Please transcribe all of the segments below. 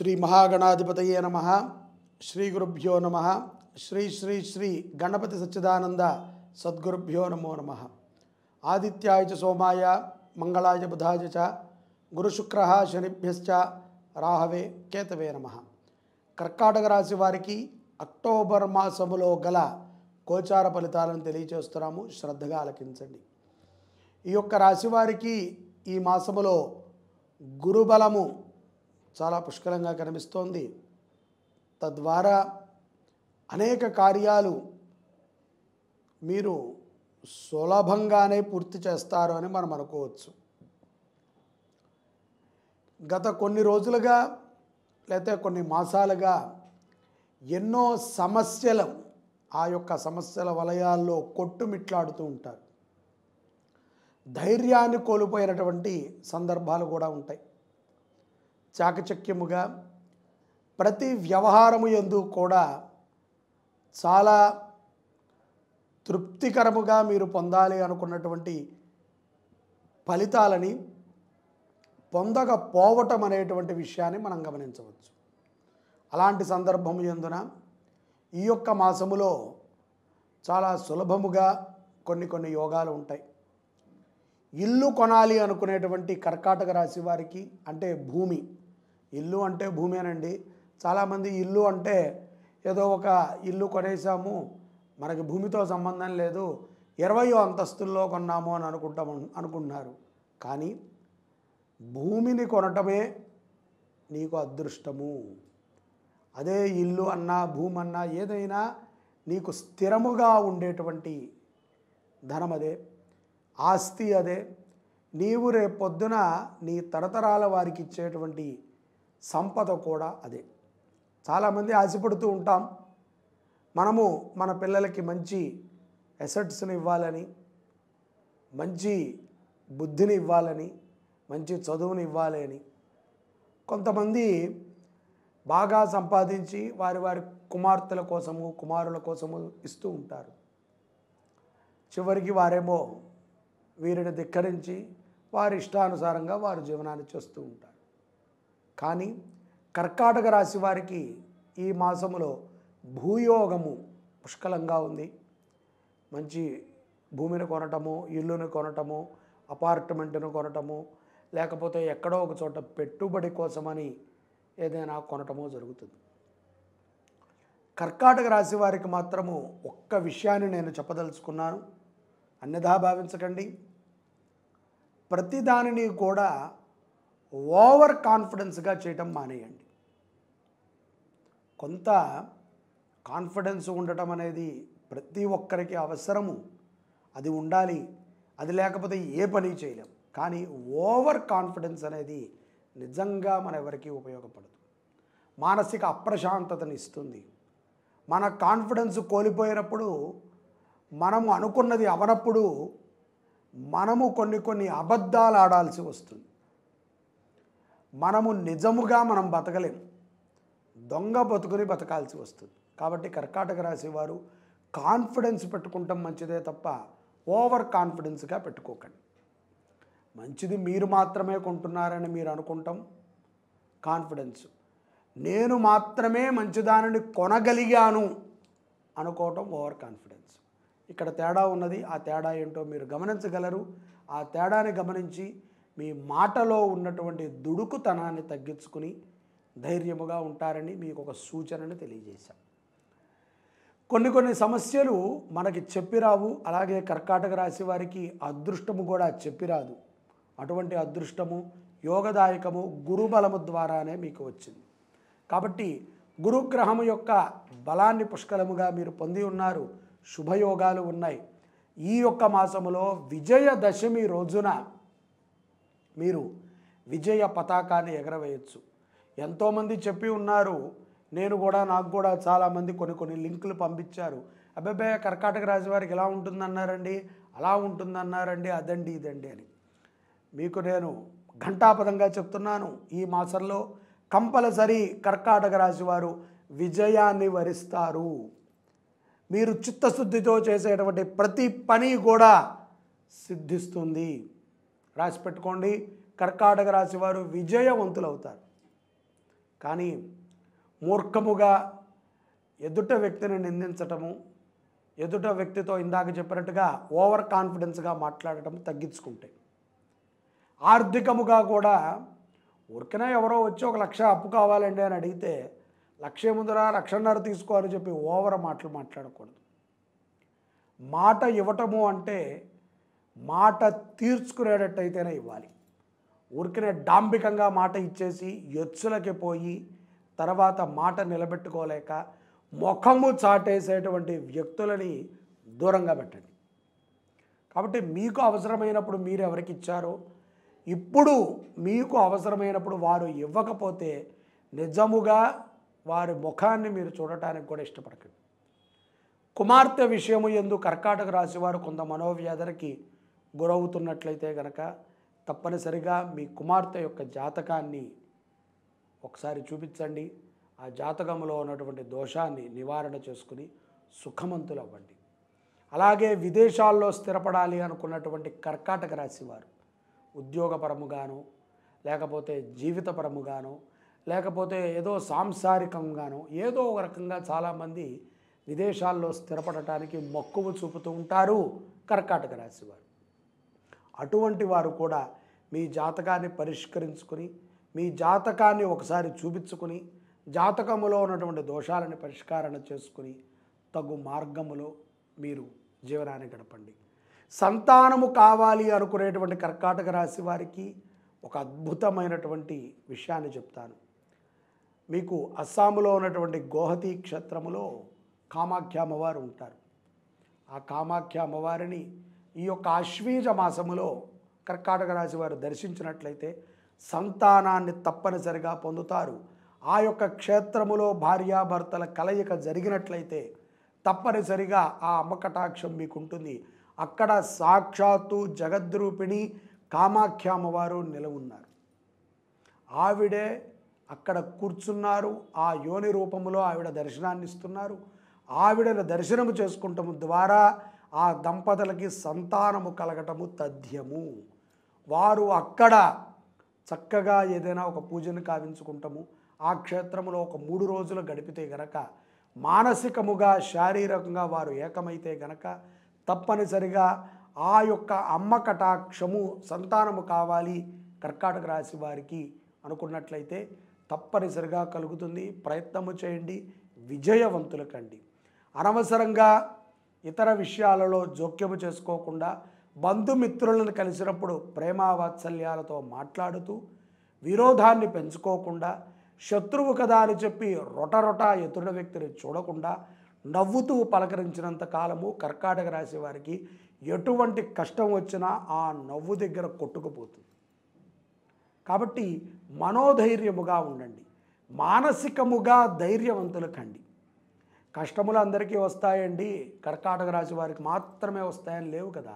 శ్రీ మహాగణాధిపతయే నమ శ్రీ గురుభ్యో నమ శ్రీ శ్రీ శ్రీ గణపతి సచ్చిదానంద సద్గురుభ్యో నమో నమ ఆదిత్యాయ చ సోమాయ మంగళాయ బుధాయ చ గురుశుక్ర శనిభ్యశ్చ రాహవే కేతవే నమ కర్కాటక రాశి వారికి అక్టోబర్ మాసములో గల గోచార ఫలితాలను తెలియచేస్తున్నాము శ్రద్ధగా ఆలకించండి ఈ యొక్క రాశివారికి ఈ మాసములో గురుబలము చాలా పుష్కలంగా కనిపిస్తోంది తద్వారా అనేక కార్యాలు మీరు సులభంగానే పూర్తి చేస్తారు అని మనం అనుకోవచ్చు గత కొన్ని రోజులుగా లేకపోతే కొన్ని మాసాలుగా ఎన్నో సమస్యలు ఆ యొక్క సమస్యల వలయాల్లో కొట్టుమిట్లాడుతూ ఉంటారు ధైర్యాన్ని కోల్పోయినటువంటి సందర్భాలు కూడా ఉంటాయి చాకచక్యముగా ప్రతి వ్యవహారము ఎందు కూడా చాలా తృప్తికరముగా మీరు పొందాలి అనుకున్నటువంటి ఫలితాలని పొందకపోవటం అనేటువంటి విషయాన్ని మనం గమనించవచ్చు అలాంటి సందర్భం ఎందున ఈ యొక్క మాసములో చాలా సులభముగా కొన్ని కొన్ని యోగాలు ఉంటాయి ఇల్లు కొనాలి అనుకునేటువంటి కర్కాటక రాశి వారికి అంటే భూమి ఇల్లు అంటే భూమేనండి చాలామంది ఇల్లు అంటే ఏదో ఒక ఇల్లు కొనేసాము మనకి భూమితో సంబంధం లేదు ఇరవయో అంతస్తుల్లో కొన్నాము అని అనుకుంటాం అనుకుంటున్నారు కానీ భూమిని కొనటమే నీకు అదృష్టము అదే ఇల్లు అన్నా భూమి అన్నా ఏదైనా నీకు స్థిరముగా ఉండేటువంటి ధనం అదే ఆస్తి అదే నీవు రేపొద్దున నీ తరతరాల వారికి ఇచ్చేటువంటి సంపద కూడా అదే చాలామంది ఆశపడుతూ ఉంటాం మనము మన పిల్లలకి మంచి ఎసెట్స్ని ఇవ్వాలని మంచి బుద్ధిని ఇవ్వాలని మంచి చదువుని ఇవ్వాలి అని కొంతమంది బాగా సంపాదించి వారి వారి కుమార్తెల కోసము కుమారుల కోసము ఇస్తూ ఉంటారు చివరికి వారేమో వీరిని ధిక్కరించి వారి ఇష్టానుసారంగా వారు జీవనాన్ని చేస్తూ ఉంటారు కానీ కర్కాటక రాశి వారికి ఈ మాసములో భూయోగము పుష్కలంగా ఉంది మంచి భూమిని కొనటము ఇల్లును కొనటము అపార్ట్మెంట్ను కొనటము లేకపోతే ఎక్కడో ఒక చోట పెట్టుబడి కోసమని ఏదైనా కొనటమో జరుగుతుంది కర్కాటక రాశి వారికి మాత్రము ఒక్క విషయాన్ని నేను చెప్పదలుచుకున్నాను అన్యథా భావించకండి ప్రతిదానిని కూడా ఓవర్ కాన్ఫిడెన్స్గా చేయటం మానేయండి కొంత కాన్ఫిడెన్స్ ఉండటం అనేది ప్రతి ఒక్కరికి అవసరము అది ఉండాలి అది లేకపోతే ఏ పని చేయలేం కానీ ఓవర్ కాన్ఫిడెన్స్ అనేది నిజంగా మన ఎవరికీ ఉపయోగపడదు మానసిక అప్రశాంతతను ఇస్తుంది మన కాన్ఫిడెన్స్ కోల్పోయినప్పుడు మనము అనుకున్నది అవనప్పుడు మనము కొన్ని కొన్ని అబద్ధాలు ఆడాల్సి వస్తుంది మనము నిజముగా మనం బతకలేం దొంగ బతుకుని బతకాల్సి వస్తుంది కాబట్టి కర్కాటక రాశి వారు కాన్ఫిడెన్స్ పెట్టుకుంటాం మంచిదే తప్ప ఓవర్ కాన్ఫిడెన్స్గా పెట్టుకోకండి మంచిది మీరు మాత్రమే కొంటున్నారని మీరు అనుకుంటాం కాన్ఫిడెన్స్ నేను మాత్రమే మంచిదానిని కొనగలిగాను అనుకోవటం ఓవర్ కాన్ఫిడెన్స్ ఇక్కడ తేడా ఉన్నది ఆ తేడా ఏంటో మీరు గమనించగలరు ఆ తేడాని గమనించి మీ మాటలో ఉన్నటువంటి దుడుకుతనాన్ని తగ్గించుకుని ధైర్యముగా ఉంటారని మీకు ఒక సూచనని తెలియజేశాం కొన్ని కొన్ని సమస్యలు మనకి చెప్పిరావు అలాగే కర్కాటక రాశి వారికి అదృష్టము కూడా చెప్పిరాదు అటువంటి అదృష్టము యోగదాయకము గురుబలము ద్వారానే మీకు వచ్చింది కాబట్టి గురుగ్రహము యొక్క బలాన్ని పుష్కలముగా మీరు పొంది ఉన్నారు శుభయోగాలు ఉన్నాయి ఈ యొక్క మాసములో విజయదశమి రోజున మీరు విజయ పతాకాన్ని ఎగరవేయచ్చు ఎంతోమంది చెప్పి ఉన్నారు నేను కూడా నాకు కూడా చాలామంది కొన్ని కొన్ని లింకులు పంపించారు అబ్బాయి కర్కాటక రాజువారికి ఎలా ఉంటుందన్నారండి అలా ఉంటుందన్నారండి అదండి ఇదండి అని మీకు నేను ఘంటాపదంగా చెప్తున్నాను ఈ మాసంలో కంపల్సరీ కర్కాటక రాజువారు విజయాన్ని వరిస్తారు మీరు చిత్తశుద్ధితో చేసేటువంటి ప్రతి పని కూడా సిద్ధిస్తుంది రాసి పెట్టుకోండి కర్కాటక రాశి వారు విజయవంతులు అవుతారు కానీ మూర్ఖముగా ఎదుట వ్యక్తిని నిందించటము ఎదుట వ్యక్తితో ఇందాక చెప్పినట్టుగా ఓవర్ కాన్ఫిడెన్స్గా మాట్లాడటం తగ్గించుకుంటే ఆర్థికముగా కూడా ఊరికనే ఎవరో వచ్చి ఒక లక్ష అప్పు కావాలండి అని అడిగితే లక్ష ముందర లక్షన్నర తీసుకోవాలని చెప్పి ఓవర్ మాటలు మాట్లాడకూడదు మాట ఇవ్వటము అంటే మాట తీర్చుకునేటట్టయితేనే ఇవ్వాలి ఉరికినే డాంబికంగా మాట ఇచ్చేసి ఎచ్చులకి పోయి తర్వాత మాట నిలబెట్టుకోలేక ముఖము చాటేసేటువంటి వ్యక్తులని దూరంగా పెట్టండి కాబట్టి మీకు అవసరమైనప్పుడు మీరు ఎవరికి ఇచ్చారో ఇప్పుడు మీకు అవసరమైనప్పుడు వారు ఇవ్వకపోతే నిజముగా వారి ముఖాన్ని మీరు చూడటానికి కూడా ఇష్టపడకండి కుమార్తె విషయము ఎందు కర్కాటక రాశివారు కొంత మనోవ్యాధులకి గురవుతున్నట్లయితే గనక తప్పనిసరిగా మీ కుమార్తె యొక్క జాతకాన్ని ఒకసారి చూపించండి ఆ జాతకంలో ఉన్నటువంటి దోషాన్ని నివారణ చేసుకుని సుఖమంతులు అవ్వండి అలాగే విదేశాల్లో స్థిరపడాలి అనుకున్నటువంటి కర్కాటక రాశివారు ఉద్యోగపరముగాను లేకపోతే జీవితపరముగాను లేకపోతే ఏదో సాంసారికంగాను ఏదో ఒక రకంగా చాలామంది విదేశాల్లో స్థిరపడటానికి మక్కువ చూపుతూ ఉంటారు కర్కాటక రాశివారు అటువంటి వారు కూడా మీ జాతకాన్ని పరిష్కరించుకుని మీ జాతకాన్ని ఒకసారి చూపించుకుని జాతకములో ఉన్నటువంటి దోషాలను పరిష్కారణ చేసుకుని తగు మార్గములో మీరు జీవనాన్ని గడపండి సంతానము కావాలి అనుకునేటువంటి కర్కాటక రాశి వారికి ఒక అద్భుతమైనటువంటి విషయాన్ని చెప్తాను మీకు అస్సాములో ఉన్నటువంటి గోహతి క్షేత్రములో కామాఖ్యామవారు అమ్మవారు ఉంటారు ఆ కామాఖ్య అమ్మవారిని ఈ యొక్క అశ్వీజ మాసములో కర్కాటక రాశి వారు దర్శించినట్లయితే సంతానాన్ని తప్పనిసరిగా పొందుతారు ఆ యొక్క క్షేత్రములో భార్యాభర్తల కలయిక జరిగినట్లయితే తప్పనిసరిగా ఆ అమ్మకటాక్షం ఉంటుంది అక్కడ సాక్షాత్తు జగద్రూపిణి కామాఖ్యామవారు నిలవున్నారు ఆవిడే అక్కడ కూర్చున్నారు ఆ యోని రూపంలో ఆవిడ దర్శనాన్ని ఇస్తున్నారు ఆవిడను దర్శనము చేసుకోవటం ద్వారా ఆ దంపతులకి సంతానము కలగటము తథ్యము వారు అక్కడ చక్కగా ఏదైనా ఒక పూజను కావించుకుంటాము ఆ క్షేత్రంలో ఒక మూడు రోజులు గడిపితే గనక మానసికముగా శారీరకంగా వారు ఏకమైతే గనక తప్పనిసరిగా ఆ యొక్క అమ్మ కటాక్షము సంతానము కావాలి కర్కాటక రాశి వారికి అనుకున్నట్లయితే తప్పనిసరిగా కలుగుతుంది ప్రయత్నము చేయండి విజయవంతులకండి అనవసరంగా ఇతర విషయాలలో జోక్యము చేసుకోకుండా బంధుమిత్రులను కలిసినప్పుడు ప్రేమావాత్సల్యాలతో మాట్లాడుతూ విరోధాన్ని పెంచుకోకుండా శత్రువు కదా అని చెప్పి రొటరొట ఎదుట వ్యక్తిని చూడకుండా నవ్వుతూ పలకరించినంత కాలము కర్కాటక రాశి వారికి ఎటువంటి కష్టం వచ్చినా ఆ నవ్వు దగ్గర కొట్టుకుపోతుంది కాబట్టి మనోధైర్యముగా ఉండండి మానసికముగా ధైర్యవంతులు కండి కష్టములు అందరికీ వస్తాయండి కర్కాటక రాశి వారికి మాత్రమే వస్తాయని లేవు కదా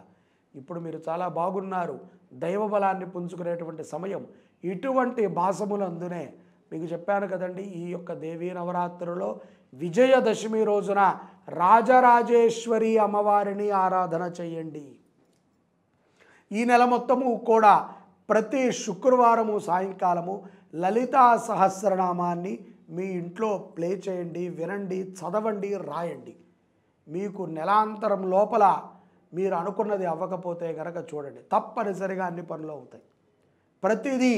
ఇప్పుడు మీరు చాలా బాగున్నారు దైవ బలాన్ని పుంజుకునేటువంటి సమయం ఇటువంటి భాసములందునే మీకు చెప్పాను కదండి ఈ యొక్క దేవీ నవరాత్రులో విజయదశమి రోజున రాజరాజేశ్వరి అమ్మవారిని ఆరాధన చేయండి ఈ నెల మొత్తము కూడా ప్రతి శుక్రవారము సాయంకాలము లలితా సహస్రనామాన్ని మీ ఇంట్లో ప్లే చేయండి వినండి చదవండి రాయండి మీకు నెలాంతరం లోపల మీరు అనుకున్నది అవ్వకపోతే కనుక చూడండి తప్పనిసరిగా అన్ని పనులు అవుతాయి ప్రతిదీ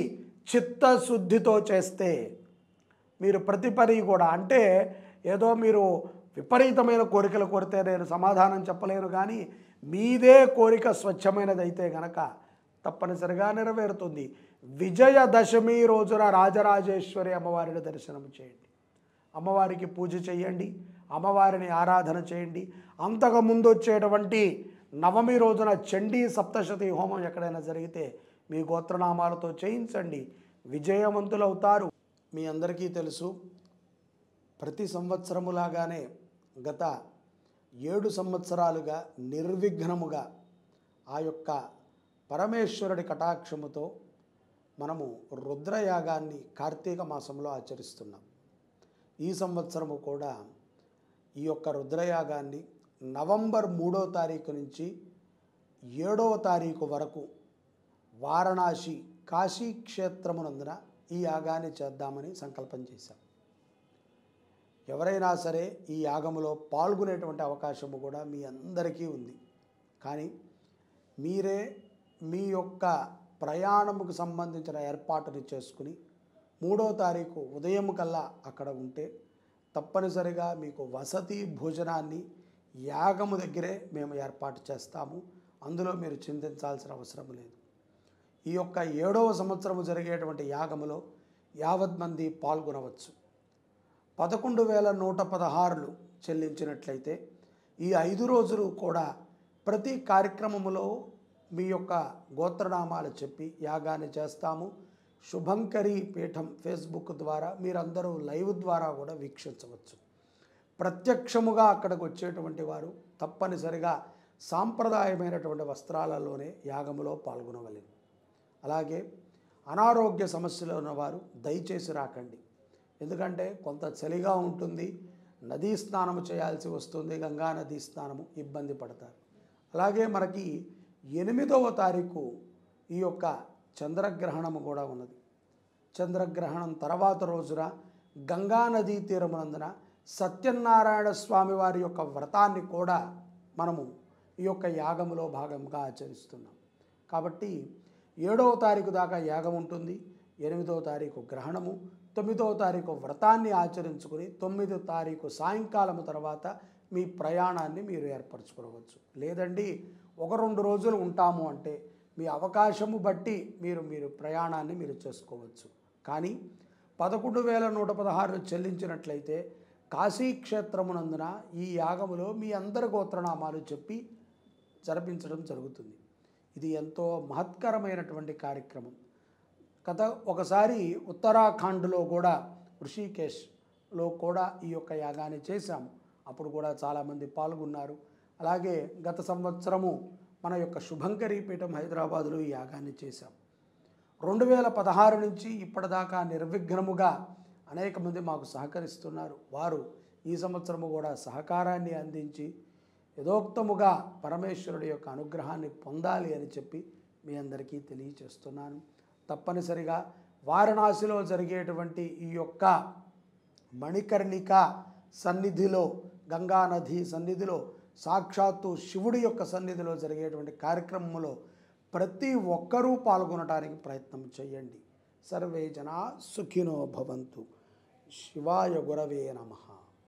చిత్తశుద్ధితో చేస్తే మీరు ప్రతి పని కూడా అంటే ఏదో మీరు విపరీతమైన కోరికలు కోరితే నేను సమాధానం చెప్పలేను కానీ మీదే కోరిక స్వచ్ఛమైనదైతే కనుక తప్పనిసరిగా నెరవేరుతుంది విజయదశమి రోజున రాజరాజేశ్వరి అమ్మవారిని దర్శనం చేయండి అమ్మవారికి పూజ చేయండి అమ్మవారిని ఆరాధన చేయండి అంతకుముందు వచ్చేటువంటి నవమి రోజున చండీ సప్తశతి హోమం ఎక్కడైనా జరిగితే మీ గోత్రనామాలతో చేయించండి విజయవంతులవుతారు మీ అందరికీ తెలుసు ప్రతి సంవత్సరములాగానే గత ఏడు సంవత్సరాలుగా నిర్విఘ్నముగా ఆ యొక్క పరమేశ్వరుడి కటాక్షముతో మనము రుద్రయాగాన్ని కార్తీక మాసంలో ఆచరిస్తున్నాం ఈ సంవత్సరము కూడా ఈ యొక్క రుద్రయాగాన్ని నవంబర్ మూడో తారీఖు నుంచి ఏడవ తారీఖు వరకు వారణాసి కాశీ క్షేత్రమునందున ఈ యాగాన్ని చేద్దామని సంకల్పం చేశాం ఎవరైనా సరే ఈ యాగములో పాల్గొనేటువంటి అవకాశము కూడా మీ అందరికీ ఉంది కానీ మీరే మీ యొక్క ప్రయాణముకు సంబంధించిన ఏర్పాటుని చేసుకుని మూడో తారీఖు ఉదయం కల్లా అక్కడ ఉంటే తప్పనిసరిగా మీకు వసతి భోజనాన్ని యాగము దగ్గరే మేము ఏర్పాటు చేస్తాము అందులో మీరు చింతించాల్సిన అవసరం లేదు ఈ యొక్క ఏడవ సంవత్సరము జరిగేటువంటి యాగములో యావత్ మంది పాల్గొనవచ్చు పదకొండు వేల నూట పదహారులు చెల్లించినట్లయితే ఈ ఐదు రోజులు కూడా ప్రతి కార్యక్రమములో మీ యొక్క గోత్రనామాలు చెప్పి యాగాన్ని చేస్తాము శుభంకరి పీఠం ఫేస్బుక్ ద్వారా మీరందరూ లైవ్ ద్వారా కూడా వీక్షించవచ్చు ప్రత్యక్షముగా అక్కడికి వచ్చేటువంటి వారు తప్పనిసరిగా సాంప్రదాయమైనటువంటి వస్త్రాలలోనే యాగములో పాల్గొనవలేదు అలాగే అనారోగ్య సమస్యలు ఉన్నవారు దయచేసి రాకండి ఎందుకంటే కొంత చలిగా ఉంటుంది నదీ స్నానము చేయాల్సి వస్తుంది గంగా నదీ స్నానము ఇబ్బంది పడతారు అలాగే మనకి ఎనిమిదవ తారీఖు ఈ యొక్క చంద్రగ్రహణము కూడా ఉన్నది చంద్రగ్రహణం తర్వాత రోజున గంగానదీ తీరమునందున సత్యనారాయణ స్వామి వారి యొక్క వ్రతాన్ని కూడా మనము ఈ యొక్క యాగములో భాగంగా ఆచరిస్తున్నాం కాబట్టి ఏడవ తారీఖు దాకా యాగం ఉంటుంది ఎనిమిదవ తారీఖు గ్రహణము తొమ్మిదవ తారీఖు వ్రతాన్ని ఆచరించుకుని తొమ్మిదో తారీఖు సాయంకాలము తర్వాత మీ ప్రయాణాన్ని మీరు ఏర్పరచుకోవచ్చు లేదండి ఒక రెండు రోజులు ఉంటాము అంటే మీ అవకాశము బట్టి మీరు మీరు ప్రయాణాన్ని మీరు చేసుకోవచ్చు కానీ పదకొండు వేల నూట పదహారు చెల్లించినట్లయితే కాశీక్షేత్రమునందున ఈ యాగములో మీ అందరి గోత్రనామాలు చెప్పి జరిపించడం జరుగుతుంది ఇది ఎంతో మహత్కరమైనటువంటి కార్యక్రమం గత ఒకసారి ఉత్తరాఖండ్లో కూడా ఋషికేశ్లో కూడా ఈ యొక్క యాగాన్ని చేశాము అప్పుడు కూడా చాలామంది పాల్గొన్నారు అలాగే గత సంవత్సరము మన యొక్క శుభంకరీ పీఠం హైదరాబాదులో ఈ యాగాన్ని చేశాం రెండు వేల పదహారు నుంచి ఇప్పటిదాకా నిర్విఘ్నముగా అనేక మంది మాకు సహకరిస్తున్నారు వారు ఈ సంవత్సరము కూడా సహకారాన్ని అందించి యథోక్తముగా పరమేశ్వరుడి యొక్క అనుగ్రహాన్ని పొందాలి అని చెప్పి మీ అందరికీ తెలియచేస్తున్నాను తప్పనిసరిగా వారణాసిలో జరిగేటువంటి ఈ యొక్క మణికర్ణిక సన్నిధిలో గంగానది సన్నిధిలో సాక్షాత్తు శివుడి యొక్క సన్నిధిలో జరిగేటువంటి కార్యక్రమంలో ప్రతి ఒక్కరూ పాల్గొనడానికి ప్రయత్నం చేయండి సర్వే జనా సుఖినో భవంతు శివాయ గురవే నమః